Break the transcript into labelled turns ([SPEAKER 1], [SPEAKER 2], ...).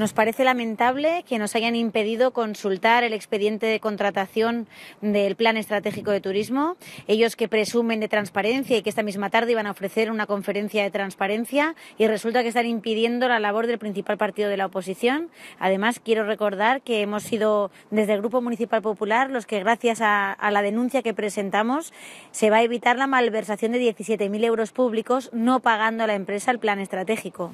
[SPEAKER 1] Nos parece lamentable que nos hayan impedido consultar el expediente de contratación del Plan Estratégico de Turismo. Ellos que presumen de transparencia y que esta misma tarde iban a ofrecer una conferencia de transparencia y resulta que están impidiendo la labor del principal partido de la oposición. Además, quiero recordar que hemos sido desde el Grupo Municipal Popular los que, gracias a, la denuncia que presentamos, se va a evitar la malversación de 17.000 euros públicos no pagando a la empresa el plan estratégico.